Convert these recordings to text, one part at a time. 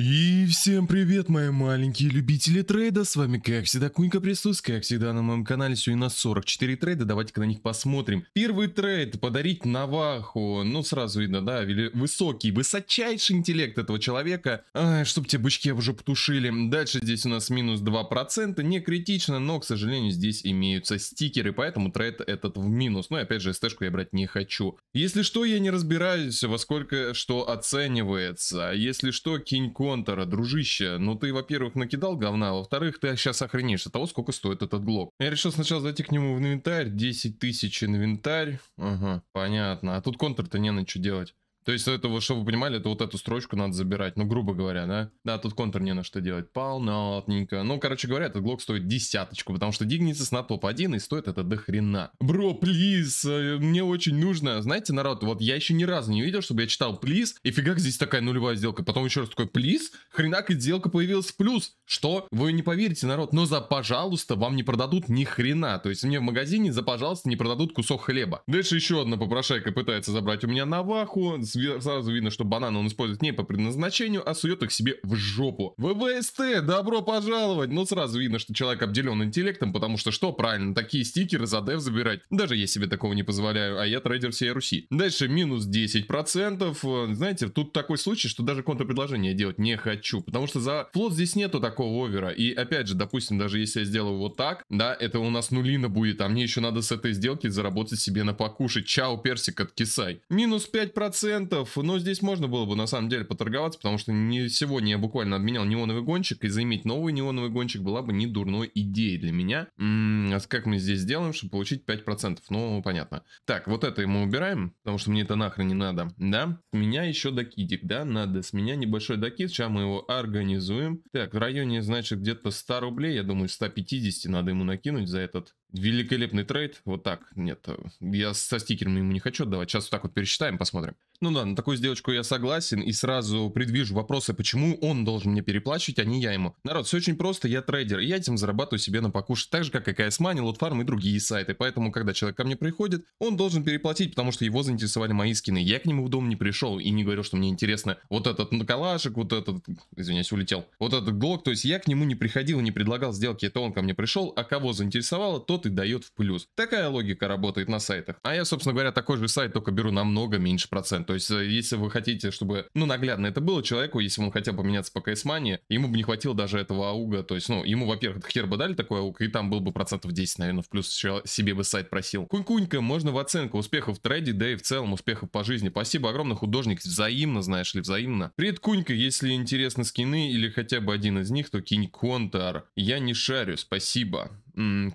Yeah. всем привет, мои маленькие любители трейда, с вами как всегда Кунька присутствует, как всегда на моем канале сегодня у нас 44 трейда, давайте-ка на них посмотрим. Первый трейд, подарить Наваху, ну сразу видно, да, высокий, высочайший интеллект этого человека, Ай, чтоб те бычки уже потушили. Дальше здесь у нас минус 2%, не критично, но, к сожалению, здесь имеются стикеры, поэтому трейд этот в минус, ну и опять же СТшку я брать не хочу. Если что, я не разбираюсь, во сколько что оценивается, если что, кинь контора, друзья дружище, ну ты, во-первых, накидал говна, а во-вторых, ты сейчас охренеешь от того, сколько стоит этот глок. Я решил сначала зайти к нему в инвентарь, 10 тысяч инвентарь, ага, понятно, а тут контр-то не на что делать. То есть это вот, чтобы вы понимали, это вот эту строчку надо забирать. Ну, грубо говоря, да? Да, тут контр не на что делать. Полнотненько. Ну, короче говоря, этот глок стоит десяточку, потому что дигнитесь на топ-1 и стоит это до хрена. Бро, плиз, э, мне очень нужно. Знаете, народ, вот я еще ни разу не видел, чтобы я читал плиз, и фига здесь такая нулевая сделка. Потом еще раз такой плиз, хренак и сделка появилась в плюс. Что? Вы не поверите, народ, но за пожалуйста вам не продадут ни хрена. То есть мне в магазине за пожалуйста не продадут кусок хлеба. Дальше еще одна попрошайка пытается забрать у меня наваху сразу видно, что бананы он использует не по предназначению, а сует их себе в жопу. ВВСТ, добро пожаловать! Но ну, сразу видно, что человек обделен интеллектом, потому что что правильно, такие стикеры за дев забирать. Даже я себе такого не позволяю, а я трейдер всей Руси. Дальше минус 10%. Знаете, тут такой случай, что даже контрпредложение делать не хочу, потому что за флот здесь нету такого овера. И опять же, допустим, даже если я сделаю вот так, да, это у нас нулина будет, а мне еще надо с этой сделки заработать себе на покушать. Чао, персик от кисай. Минус 5% процентов, но здесь можно было бы на самом деле поторговаться, потому что не сегодня я буквально обменял неоновый гонщик, и заиметь новый неоновый гонщик была бы не дурной идеей для меня. М-м, как мы здесь сделаем, чтобы получить 5%? Ну, понятно. Так, вот это мы убираем, потому что мне это нахрен не надо, да? С меня еще докидик, да, надо. С меня небольшой докид, сейчас мы его организуем. Так, в районе, значит, где-то 100 рублей, я думаю, 150 надо ему накинуть за этот Великолепный трейд. Вот так. Нет, э, я со стикерами ему не хочу отдавать. Сейчас вот так вот пересчитаем, посмотрим. Ну да, на такую сделочку я согласен. И сразу предвижу вопросы, почему он должен мне переплачивать, а не я ему. Народ, все очень просто. Я трейдер. И я этим зарабатываю себе на покушать. Так же, как и CS Money, лотфарм и другие сайты. Поэтому, когда человек ко мне приходит, он должен переплатить, потому что его заинтересовали мои скины. Я к нему в дом не пришел и не говорил, что мне интересно вот этот калашик, вот этот, извиняюсь, улетел, вот этот глок. То есть я к нему не приходил и не предлагал сделки. Это он ко мне пришел, а кого заинтересовало, то 700 и дает в плюс. Такая логика работает на сайтах. А я, собственно говоря, такой же сайт, только беру намного меньше процент. То есть, э, если вы хотите, чтобы, ну, наглядно это было человеку, если он хотел поменяться по Кейсмане, ему бы не хватило даже этого ауга. То есть, ну, ему, во-первых, хер бы дали такой ауг, и там был бы процентов 10, наверное, в плюс себе бы сайт просил. Кунь-кунька, можно в оценку успехов в трейде, да и в целом успехов по жизни. Спасибо огромное, художник, взаимно, знаешь ли, взаимно. Привет, Кунька, если интересны скины или хотя бы один из них, то кинь контар. Я не шарю, спасибо.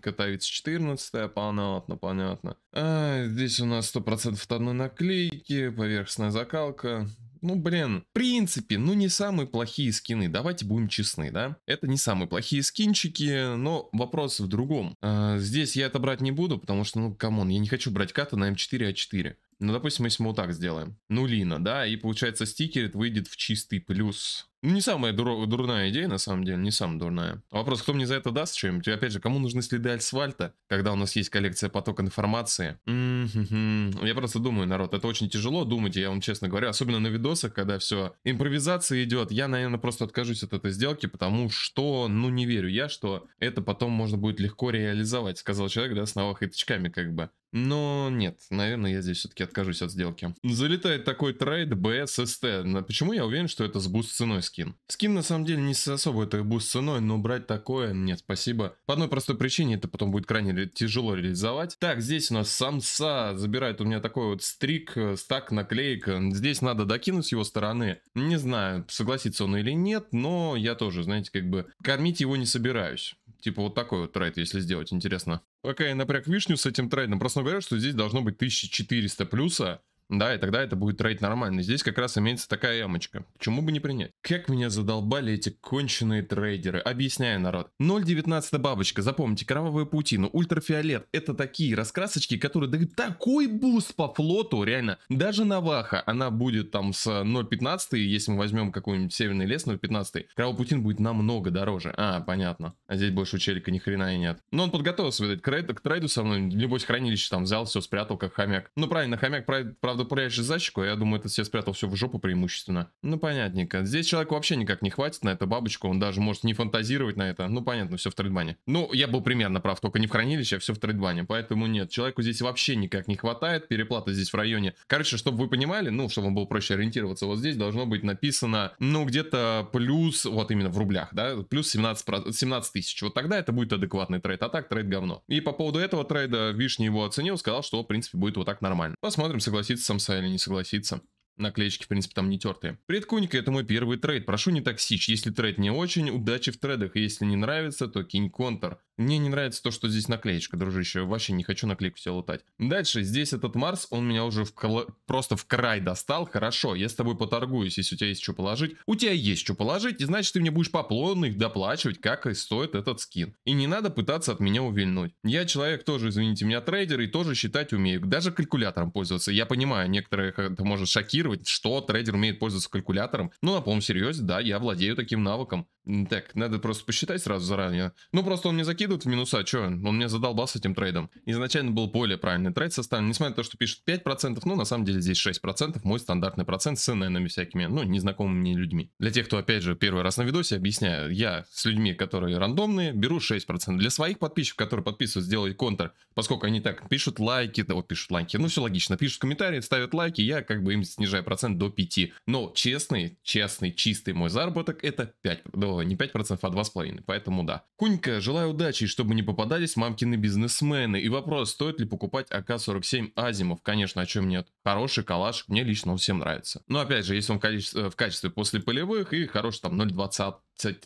Катавиц 14, понятно, понятно. А, здесь у нас 100% от одной наклейки, поверхностная закалка. Ну, блин, в принципе, ну не самые плохие скины, давайте будем честны, да? Это не самые плохие скинчики, но вопрос в другом. А, здесь я это брать не буду, потому что, ну, камон, я не хочу брать ката на М4А4. Эм ну, допустим, если мы вот так сделаем. Нулина, да, и получается стикер выйдет в чистый плюс. Ну, не самая дур... дурная идея, на самом деле, не самая дурная. А вопрос, кто мне за это даст что-нибудь? Опять же, кому нужны следы асфальта, когда у нас есть коллекция поток информации? М-м-м-м. Я просто думаю, народ, это очень тяжело думать, я вам честно говорю, особенно на видосах, когда все импровизация идет. Я, наверное, просто откажусь от этой сделки, потому что, ну, не верю я, что это потом можно будет легко реализовать, сказал человек, да, с навахой тычками, как бы. Но нет, наверное, я здесь все-таки откажусь от сделки. Залетает такой трейд BSST. Почему я уверен, что это с буст ценой, скин. Скин на самом деле не с особо это будет ценой, но брать такое, нет, спасибо. По одной простой причине это потом будет крайне тяжело реализовать. Так, здесь у нас самса забирает у меня такой вот стрик, э, стак, наклейка. Здесь надо докинуть с его стороны. Не знаю, согласится он или нет, но я тоже, знаете, как бы кормить его не собираюсь. Типа вот такой вот трейд, если сделать, интересно. Пока я напряг вишню с этим трейдом, просто говорят, что здесь должно быть 1400 плюса. Да, и тогда это будет рейд нормально. Здесь как раз имеется такая ямочка. Почему бы не принять? Как меня задолбали эти конченые трейдеры. Объясняю, народ. 0.19 бабочка. Запомните, кровавая паутина, ультрафиолет. Это такие раскрасочки, которые дают такой буст по флоту, реально. Даже Наваха, она будет там с 0.15, если мы возьмем какой-нибудь северный лес 0.15. Кровавая паутина будет намного дороже. А, понятно. А здесь больше у челика ни хрена и нет. Но он подготовился, видать, к трейду, к трейду со мной. Небось, хранилище там взял, все спрятал, как хомяк. Ну, правильно, хомяк, правда, управляющий защику, а я думаю, это все спрятал все в жопу преимущественно. Ну, понятненько. Здесь человеку вообще никак не хватит на эту бабочку, он даже может не фантазировать на это. Ну, понятно, все в трейдбане. Ну, я был примерно прав, только не в хранилище, а все в трейдбане, поэтому нет. Человеку здесь вообще никак не хватает, переплата здесь в районе. Короче, чтобы вы понимали, ну, чтобы вам было проще ориентироваться, вот здесь должно быть написано, ну, где-то плюс, вот именно в рублях, да, плюс 17, 17 тысяч. Вот тогда это будет адекватный трейд, а так трейд говно. И по поводу этого трейда Вишня его оценил, сказал, что, в принципе, будет вот так нормально. Посмотрим, согласится согласиться самса или не согласиться. Наклеечки, в принципе, там не тертые. Привет, это мой первый трейд. Прошу не токсичь. Если трейд не очень, удачи в трейдах. Если не нравится, то кинь контр. Мне не нравится то, что здесь наклеечка, дружище. Вообще не хочу наклейку все лутать. Дальше, здесь этот Марс, он меня уже в кол... просто в край достал. Хорошо, я с тобой поторгуюсь, если у тебя есть что положить. У тебя есть что положить, и значит ты мне будешь поплонно их доплачивать, как и стоит этот скин. И не надо пытаться от меня увильнуть. Я человек тоже, извините меня, трейдер и тоже считать умею. Даже калькулятором пользоваться. Я понимаю, некоторые, это может шокировать анализировать, что трейдер умеет пользоваться калькулятором. Ну, на полном серьезе, да, я владею таким навыком. Так, надо просто посчитать сразу заранее. Ну, просто он мне закидывает в минуса, что? Он меня задолбал с этим трейдом. Изначально был более правильный трейд составлен. Несмотря на то, что пишет 5%, ну, на самом деле здесь 6%. Мой стандартный процент с нами всякими, ну, незнакомыми мне людьми. Для тех, кто, опять же, первый раз на видосе, объясняю. Я с людьми, которые рандомные, беру 6%. Для своих подписчиков, которые подписываются, сделаю контр, поскольку они так пишут лайки, да, вот пишут лайки. Ну, все логично. Пишут комментарии, ставят лайки, я как бы им снижаю процент до 5. Но честный, честный, чистый мой заработок это 5, что не 5%, а 2,5%, поэтому да. Кунька, желаю удачи, чтобы не попадались мамкины бизнесмены. И вопрос, стоит ли покупать АК-47 Азимов? Конечно, о чем нет. Хороший калаш, мне лично он всем нравится. Но опять же, если он в э, качестве после полевых и хороший там 0,20,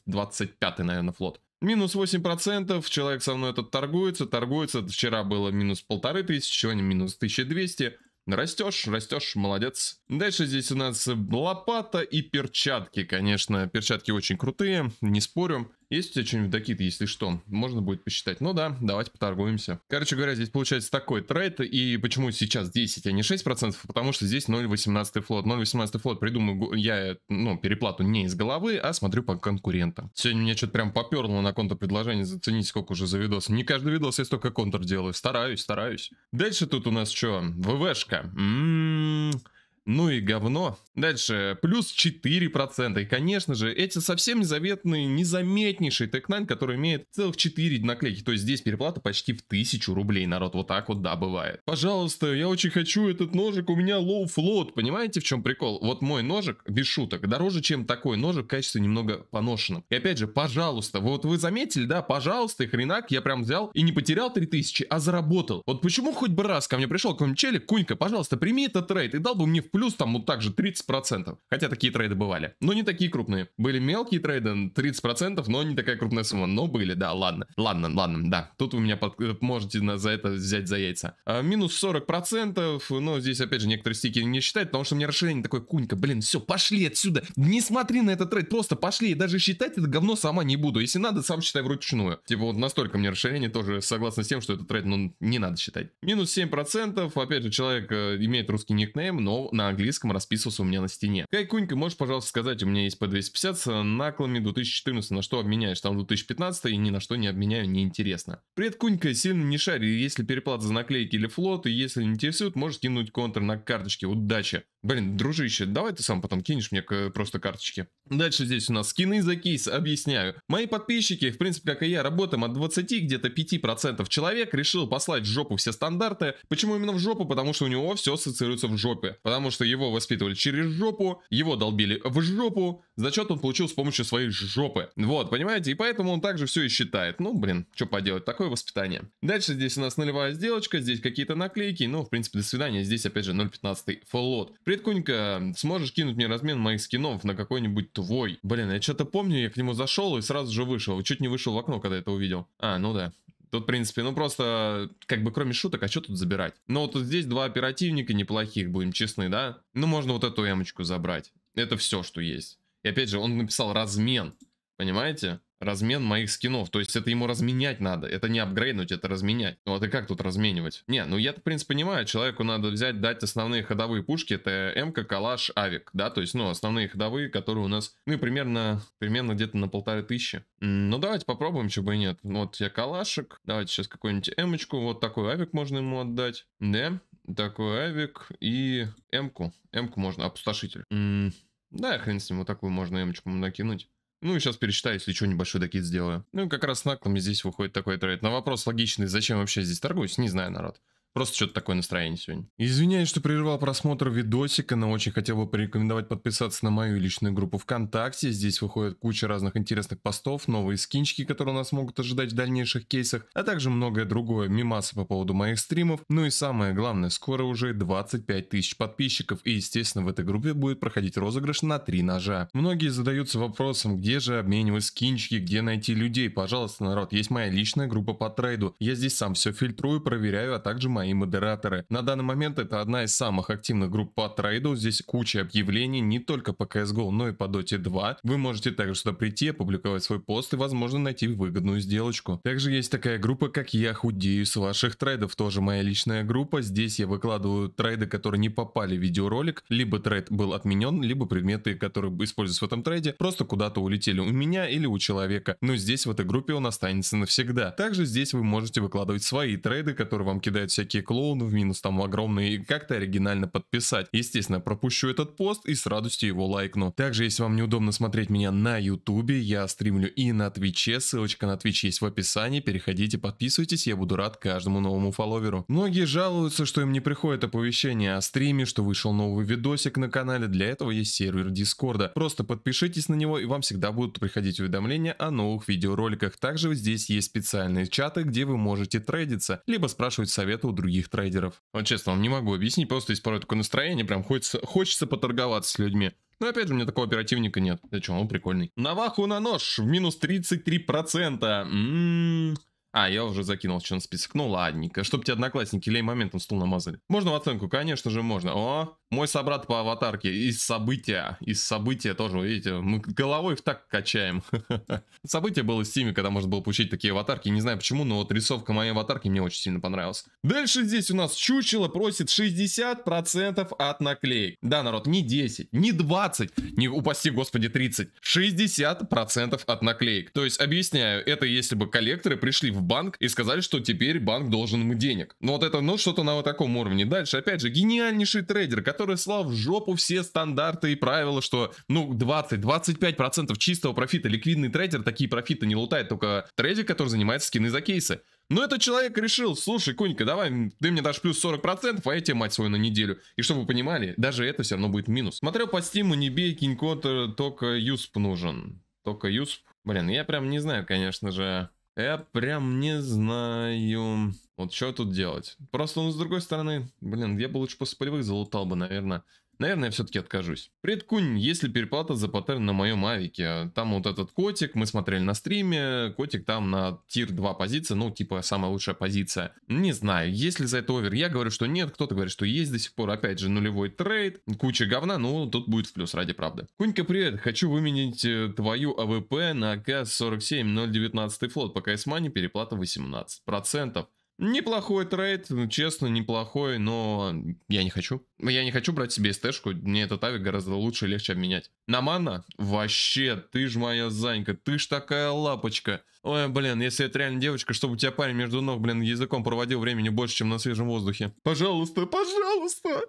25, наверное, флот. Минус 8%, человек со мной этот торгуется, торгуется, вчера было минус полторы тысячи, сегодня минус 1200, Растешь, растешь, молодец. Дальше здесь у нас лопата и перчатки. Конечно, перчатки очень крутые, не спорю. Есть у тебя что-нибудь докид, если что? Можно будет посчитать. Ну да, давайте поторгуемся. Короче говоря, здесь получается такой трейд. И почему сейчас 10, а не 6%? Потому что здесь 0.18 флот. 0.18 флот придумаю я, ну, переплату не из головы, а смотрю по конкурентам. Сегодня меня что-то прям поперло на контрпредложение. зацените сколько уже за видос. Не каждый видос я столько контр делаю. Стараюсь, стараюсь. Дальше тут у нас что? ВВшка. Ммм... Ну и говно. Дальше, плюс 4%. И, конечно же, эти совсем незаветные, незаметнейший Текнайн, который имеет целых 4 наклейки. То есть здесь переплата почти в 1000 рублей, народ. Вот так вот, да, бывает. Пожалуйста, я очень хочу этот ножик, у меня low float. Понимаете, в чем прикол? Вот мой ножик, без шуток, дороже, чем такой ножик, качество немного поношенным. И опять же, пожалуйста, вот вы заметили, да, пожалуйста, хренак, я прям взял и не потерял 3000, а заработал. Вот почему хоть бы раз ко мне пришел какой-нибудь челик, Кунька, пожалуйста, прими этот трейд и дал бы мне в плюс там вот так же 30%. Хотя такие трейды бывали. Но не такие крупные. Были мелкие трейды, 30%, но не такая крупная сумма. Но были, да, ладно. Ладно, ладно, да. Тут вы меня под... Э, можете на... за это взять за яйца. А, минус 40%, но здесь опять же некоторые стики не считают потому что мне расширение такое, кунька, блин, все, пошли отсюда. Не смотри на этот трейд, просто пошли. и даже считать это говно сама не буду. Если надо, сам считай вручную. Типа вот настолько мне расширение тоже согласно с тем, что этот трейд, ну, не надо считать. Минус 7%, опять же, человек э, имеет русский никнейм, но на на английском расписывался у меня на стене. Кайкунька, можешь, пожалуйста, сказать, у меня есть P250 с наклами 2014, на что обменяешь? Там 2015 и ни на что не обменяю, неинтересно. Привет, Кунька, сильно не шарь, если переплата за наклейки или флот, и если не интересует, можешь кинуть контр на карточке, удачи. Блин, дружище, давай ты сам потом кинешь мне просто карточки. Дальше здесь у нас скины за кейс, объясняю. Мои подписчики, в принципе, как и я, работаем от 20 где-то 5% человек, решил послать в жопу все стандарты. Почему именно в жопу? Потому что у него все ассоциируется в жопе. Потому потому что его воспитывали через жопу, его долбили в жопу, зачет он получил с помощью своей жопы. Вот, понимаете, и поэтому он также все и считает. Ну, блин, что поделать, такое воспитание. Дальше здесь у нас нулевая сделочка, здесь какие-то наклейки, ну, в принципе, до свидания, здесь опять же 0.15 флот. Предкунька, сможешь кинуть мне размен моих скинов на какой-нибудь твой? Блин, я что-то помню, я к нему зашел и сразу же вышел, чуть не вышел в окно, когда это увидел. А, ну да. Тут, в принципе, ну просто, как бы, кроме шуток, а что тут забирать? Ну вот здесь два оперативника неплохих, будем честны, да? Ну можно вот эту ямочку забрать. Это все, что есть. И опять же, он написал размен, понимаете? размен моих скинов. То есть это ему разменять надо. Это не апгрейднуть, это разменять. Ну а ты как тут разменивать? Не, ну я-то, в принципе, понимаю, человеку надо взять, дать основные ходовые пушки. Это МК, Калаш, Авик, да? То есть, ну, основные ходовые, которые у нас, ну, примерно, примерно где-то на полторы тысячи. Ну, давайте попробуем, чего бы и нет. Вот я Калашик, давайте сейчас какую-нибудь Эмочку, вот такой Авик можно ему отдать. Да, такой Авик и Эмку. Эмку можно, опустошитель. М -м да, хрен с ним, вот такую можно эмочку накинуть. Ну и сейчас пересчитаю, если что, небольшой докид сделаю. Ну и как раз с наклами здесь выходит такой трейд. На вопрос логичный, зачем вообще здесь торгуюсь, не знаю, народ. Просто что-то такое настроение сегодня. Извиняюсь, что прерывал просмотр видосика, но очень хотел бы порекомендовать подписаться на мою личную группу ВКонтакте. Здесь выходит куча разных интересных постов, новые скинчики, которые нас могут ожидать в дальнейших кейсах, а также многое другое, мимасы по поводу моих стримов. Ну и самое главное, скоро уже 25 тысяч подписчиков, и естественно в этой группе будет проходить розыгрыш на три ножа. Многие задаются вопросом, где же обменивать скинчики, где найти людей. Пожалуйста, народ, есть моя личная группа по трейду. Я здесь сам все фильтрую, проверяю, а также мои модераторы. На данный момент это одна из самых активных групп по трейду. Здесь куча объявлений не только по CSGO, но и по Dota 2. Вы можете также сюда прийти, опубликовать свой пост и, возможно, найти выгодную сделочку. Также есть такая группа, как «Я худею с ваших трейдов». Тоже моя личная группа. Здесь я выкладываю трейды, которые не попали в видеоролик. Либо трейд был отменен, либо предметы, которые используются в этом трейде, просто куда-то улетели у меня или у человека. Но здесь в этой группе он останется навсегда. Также здесь вы можете выкладывать свои трейды, которые вам кидают всякие всякие клоуны в минус там огромные, и как-то оригинально подписать. Естественно, пропущу этот пост и с радостью его лайкну. Также, если вам неудобно смотреть меня на ютубе, я стримлю и на твиче, ссылочка на твич есть в описании, переходите, подписывайтесь, я буду рад каждому новому фолловеру. Многие жалуются, что им не приходит оповещение о стриме, что вышел новый видосик на канале, для этого есть сервер дискорда. Просто подпишитесь на него и вам всегда будут приходить уведомления о новых видеороликах. Также здесь есть специальные чаты, где вы можете трейдиться, либо спрашивать советы у других трейдеров. Вот честно, вам не могу объяснить, просто из порой такое настроение, прям хочется, хочется поторговаться с людьми. Но опять же, у меня такого оперативника нет. Зачем? Он прикольный. Наваху на нож в минус 33%. м м а, я уже закинул что на список. Ну, ладненько. Чтоб тебе одноклассники лей моментом стул намазали. Можно в оценку? Конечно же, можно. О, мой собрат по аватарке из события. Из события тоже, видите, мы головой в так качаем. Событие было в стиме, когда можно было получить такие аватарки. Не знаю почему, но вот рисовка моей аватарки мне очень сильно понравилась. Дальше здесь у нас чучело просит 60% от наклеек. Да, народ, не 10, не 20, не, упаси господи, 30. 60% от наклеек. То есть, объясняю, это если бы коллекторы пришли в банк и сказали, что теперь банк должен ему денег. Ну вот это, ну что-то на вот таком уровне. Дальше, опять же, гениальнейший трейдер, который слал в жопу все стандарты и правила, что ну 20-25% чистого профита ликвидный трейдер, такие профиты не лутает только трейдер, который занимается скины за кейсы. Но этот человек решил, слушай, Кунька, давай, ты мне дашь плюс 40%, а я тебе, мать свою, на неделю. И чтобы вы понимали, даже это все равно будет минус. Смотрел по стиму, не бей, кинькот, э, только юсп нужен. Только юсп. Блин, я прям не знаю, конечно же. Я прям не знаю, вот что тут делать. Просто, ну, с другой стороны, блин, я бы лучше после полевых залутал бы, наверное. Наверное, я все-таки откажусь. Привет, Кунь, если переплата за паттерн на моем авике? Там вот этот котик, мы смотрели на стриме, котик там на тир 2 позиции, ну, типа, самая лучшая позиция. Не знаю, есть ли за это овер? Я говорю, что нет, кто-то говорит, что есть до сих пор, опять же, нулевой трейд, куча говна, но тут будет в плюс, ради правды. Кунька, привет, хочу выменить э, твою АВП на АК-47 019 флот, пока с Мани переплата 18%. Неплохой трейд, ну, честно, неплохой, но я не хочу. Я не хочу брать себе СТшку, мне этот авик гораздо лучше и легче обменять. На мана? Вообще, ты ж моя Занька, ты ж такая лапочка. Ой, блин, если это реально девочка, чтобы у тебя парень между ног, блин, языком проводил времени больше, чем на свежем воздухе. Пожалуйста, пожалуйста.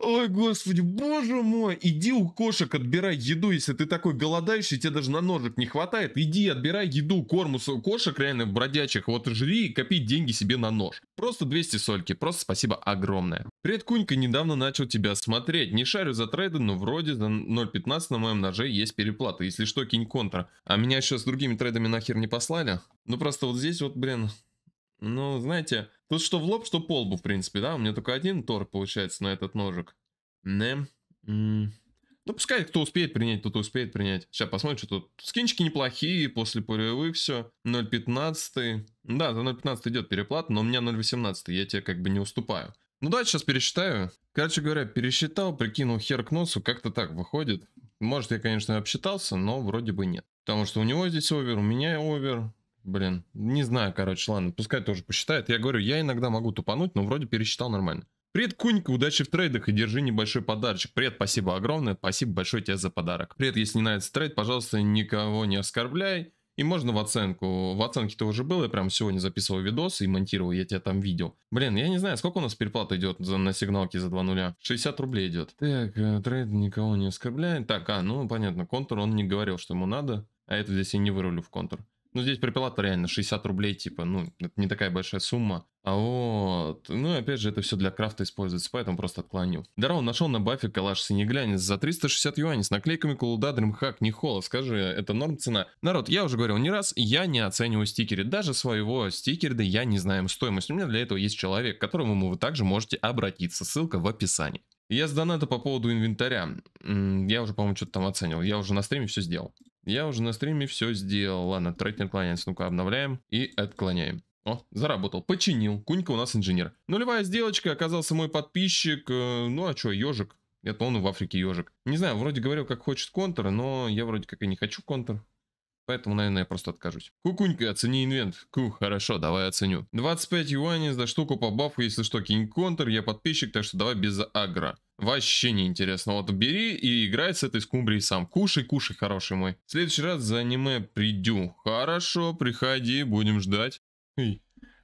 Ой, господи, боже мой. Иди у кошек отбирай еду, если ты такой голодающий, тебе даже на ножик не хватает. Иди отбирай еду, корм у кошек реально в бродячих. Вот жри и копи деньги себе на нож. Просто 200 сольки. Просто спасибо огромное. Привет, Кунька, недавно начал тебя смотреть. Не шарю за трейды, но вроде за 0.15 на моем ноже есть переплата. Если что, кинь контра. А меня еще с другими трейдами нахер не послали? Ну просто вот здесь вот, блин... Ну, знаете, Тут что в лоб, что по лбу, в принципе, да? У меня только один тор получается на этот ножик. Не. Ну, пускай кто успеет принять, тот успеет принять. Сейчас посмотрим, что тут. Скинчики неплохие, после полевых все. 0.15. Да, за 0.15 идет переплата, но у меня 0.18, я тебе как бы не уступаю. Ну, давайте сейчас пересчитаю. Короче говоря, пересчитал, прикинул хер к носу, как-то так выходит. Может, я, конечно, обсчитался, но вроде бы нет. Потому что у него здесь овер, у меня овер. Блин, не знаю, короче, ладно, пускай тоже посчитает. Я говорю, я иногда могу тупануть, но вроде пересчитал нормально. Привет, Кунька, удачи в трейдах и держи небольшой подарочек. Привет, спасибо огромное, спасибо большое тебе за подарок. Привет, если не нравится трейд, пожалуйста, никого не оскорбляй. И можно в оценку. В оценке ты уже был, я прям сегодня записывал видос и монтировал, я тебя там видел. Блин, я не знаю, сколько у нас переплата идет за, на сигналке за 2 нуля? 60 рублей идет. Так, э, трейд никого не оскорбляет. Так, а, ну понятно, контур, он не говорил, что ему надо. А это здесь я не вырулю в контур. Ну, здесь препелата реально 60 рублей, типа, ну, это не такая большая сумма. А вот, ну и опять же, это все для крафта используется, поэтому просто отклоню. Дарван нашел на бафе калаш синеглянец за 360 юаней с наклейками кулда Дримхак, Нихола. Скажи, это норм цена? Народ, я уже говорил не раз, я не оцениваю стикеры. Даже своего стикерда я не знаю стоимость. У меня для этого есть человек, к которому вы также можете обратиться. Ссылка в описании. Я с доната по поводу инвентаря. Я уже, по-моему, что-то там оценил. Я уже на стриме все сделал. Я уже на стриме все сделал. Ладно, трейд не отклоняется. Ну-ка, обновляем и отклоняем. О, заработал, починил. Кунька у нас инженер. Нулевая сделочка, оказался мой подписчик. Э, ну а чё, ежик? Это он в Африке ежик. Не знаю, вроде говорил, как хочет контр, но я вроде как и не хочу контр. Поэтому, наверное, я просто откажусь. Кукунька, оцени инвент. Ку, хорошо, давай оценю. 25 юаней за штуку по бафу, если что, кинь контр, я подписчик, так что давай без агро. Вообще неинтересно. Вот бери и играй с этой скумбрией сам. Кушай, кушай, хороший мой. В следующий раз за аниме приду. Хорошо, приходи, будем ждать.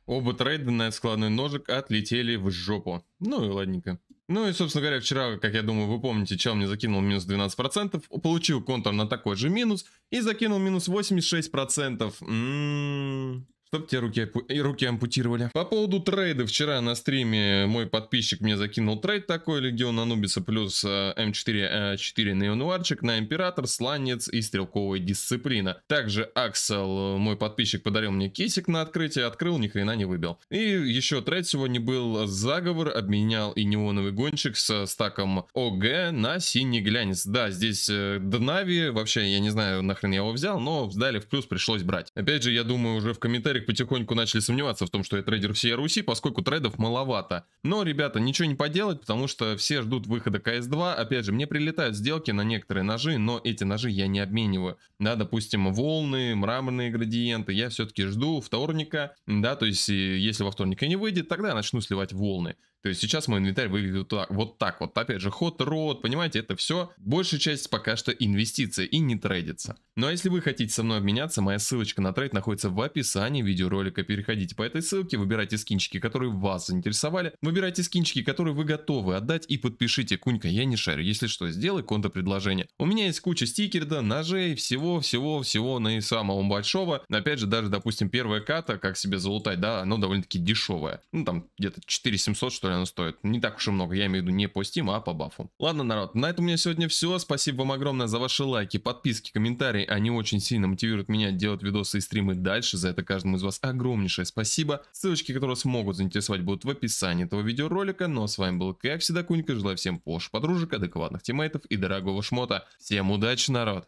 Оба трейда на складной ножик отлетели в жопу. Ну и ладненько. Ну и, собственно говоря, вчера, как я думаю, вы помните, чел мне закинул минус 12%, получил контур на такой же минус и закинул минус 86%. М -м Чтоб тебе руки, и руки ампутировали. По поводу трейда. Вчера на стриме мой подписчик мне закинул трейд такой. Легион Анубиса плюс э, М4, 4 э, на Ионуарчик, на Император, Сланец и Стрелковая Дисциплина. Также Аксел, э, мой подписчик, подарил мне кисик на открытие. Открыл, ни хрена не выбил. И еще трейд сегодня был Заговор. Обменял и Неоновый Гонщик с стаком ОГ на Синий Глянец. Да, здесь Днави. Вообще, я не знаю, нахрен я его взял, но сдали в плюс, пришлось брать. Опять же, я думаю, уже в комментариях рынок потихоньку начали сомневаться в том, что я трейдер всей Руси, поскольку трейдов маловато. Но, ребята, ничего не поделать, потому что все ждут выхода CS2. Опять же, мне прилетают сделки на некоторые ножи, но эти ножи я не обмениваю. Да, допустим, волны, мраморные градиенты. Я все-таки жду вторника, да, то есть если во вторник и не выйдет, тогда я начну сливать волны. То есть сейчас мой инвентарь выглядит так, вот так вот. Опять же, ход, рот, понимаете, это все. Большая часть пока что инвестиции и не трейдится. Ну а если вы хотите со мной обменяться, моя ссылочка на трейд находится в описании видеоролика. Переходите по этой ссылке, выбирайте скинчики, которые вас заинтересовали, выбирайте скинчики, которые вы готовы отдать и подпишите. Кунька, я не шарю, если что, сделай контрпредложение. У меня есть куча стикерда, ножей, всего-всего-всего на и самого большого. Опять же, даже, допустим, первая ката, как себе залутать, да, оно довольно-таки дешевое. Ну там где-то 4700 что ли которое оно стоит. Не так уж и много, я имею в виду не по стиму, а по бафу. Ладно, народ, на этом у меня сегодня все. Спасибо вам огромное за ваши лайки, подписки, комментарии. Они очень сильно мотивируют меня делать видосы и стримы дальше. За это каждому из вас огромнейшее спасибо. Ссылочки, которые смогут заинтересовать, будут в описании этого видеоролика. Ну а с вами был, как всегда, Кунька. Желаю всем пош, подружек, адекватных тиммейтов и дорогого шмота. Всем удачи, народ!